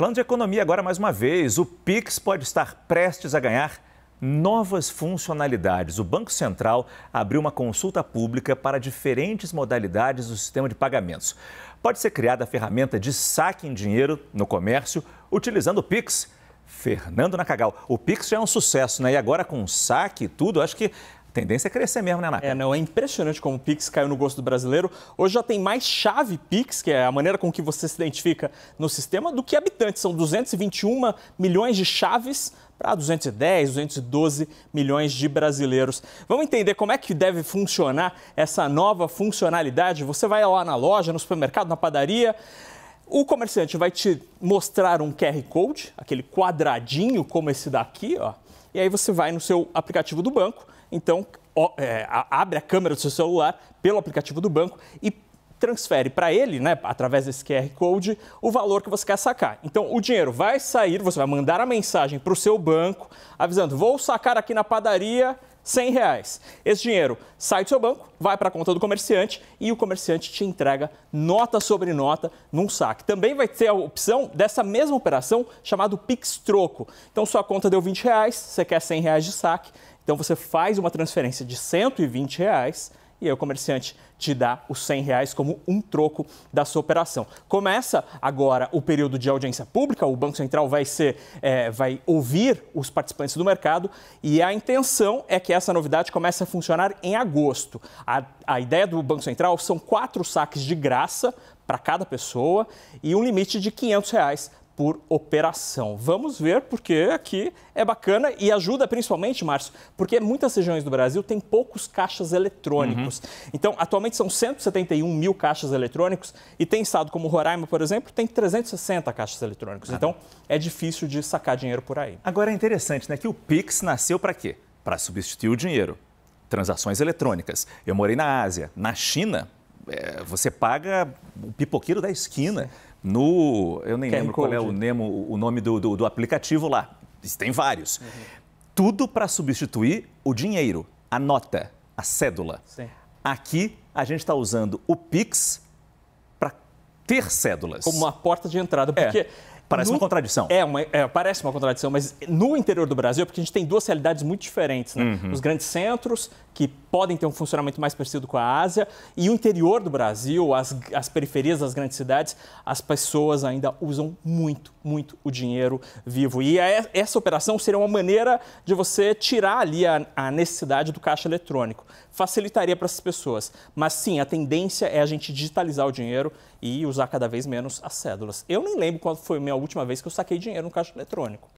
Falando de economia agora mais uma vez, o Pix pode estar prestes a ganhar novas funcionalidades. O Banco Central abriu uma consulta pública para diferentes modalidades do sistema de pagamentos. Pode ser criada a ferramenta de saque em dinheiro no comércio utilizando o Pix. Fernando Nacagal, o Pix já é um sucesso, né? E agora com saque e tudo, acho que tendência é crescer mesmo, né, Nath? É, não, né? é impressionante como o Pix caiu no gosto do brasileiro. Hoje já tem mais chave Pix, que é a maneira com que você se identifica no sistema, do que habitantes. São 221 milhões de chaves para 210, 212 milhões de brasileiros. Vamos entender como é que deve funcionar essa nova funcionalidade? Você vai lá na loja, no supermercado, na padaria, o comerciante vai te mostrar um QR Code, aquele quadradinho como esse daqui, ó e aí você vai no seu aplicativo do banco, então ó, é, abre a câmera do seu celular pelo aplicativo do banco e transfere para ele, né, através desse QR Code, o valor que você quer sacar. Então, o dinheiro vai sair, você vai mandar a mensagem para o seu banco avisando: vou sacar aqui na padaria 100 reais. Esse dinheiro sai do seu banco, vai para a conta do comerciante e o comerciante te entrega nota sobre nota num saque. Também vai ter a opção dessa mesma operação chamado Pix Troco. Então sua conta deu 20 reais, você quer 100 reais de saque, então você faz uma transferência de 120 reais e aí o comerciante te dá os 100 reais como um troco da sua operação. Começa agora o período de audiência pública, o Banco Central vai, ser, é, vai ouvir os participantes do mercado e a intenção é que essa novidade comece a funcionar em agosto. A, a ideia do Banco Central são quatro saques de graça para cada pessoa e um limite de R$ 500 reais por operação. Vamos ver, porque aqui é bacana e ajuda principalmente, Márcio, porque muitas regiões do Brasil têm poucos caixas eletrônicos. Uhum. Então, atualmente são 171 mil caixas eletrônicos e tem estado como Roraima, por exemplo, tem 360 caixas eletrônicos. Ah, então, é difícil de sacar dinheiro por aí. Agora é interessante, né, que o Pix nasceu para quê? Para substituir o dinheiro. Transações eletrônicas. Eu morei na Ásia, na China, é, você paga o pipoqueiro da esquina. Sim no. Eu nem lembro Code. qual é o, Nemo, o nome do, do, do aplicativo lá. Tem vários. Uhum. Tudo para substituir o dinheiro, a nota, a cédula. Sim. Aqui a gente está usando o Pix para ter cédulas. Como uma porta de entrada, é. porque. É. Parece no... uma contradição. É, uma, é, parece uma contradição, mas no interior do Brasil, é porque a gente tem duas realidades muito diferentes, né? Uhum. Os grandes centros, que podem ter um funcionamento mais parecido com a Ásia. E o interior do Brasil, as, as periferias das grandes cidades, as pessoas ainda usam muito, muito o dinheiro vivo. E a, é, essa operação seria uma maneira de você tirar ali a, a necessidade do caixa eletrônico. Facilitaria para essas pessoas. Mas sim, a tendência é a gente digitalizar o dinheiro e usar cada vez menos as cédulas. Eu nem lembro quando foi a minha última vez que eu saquei dinheiro no caixa eletrônico.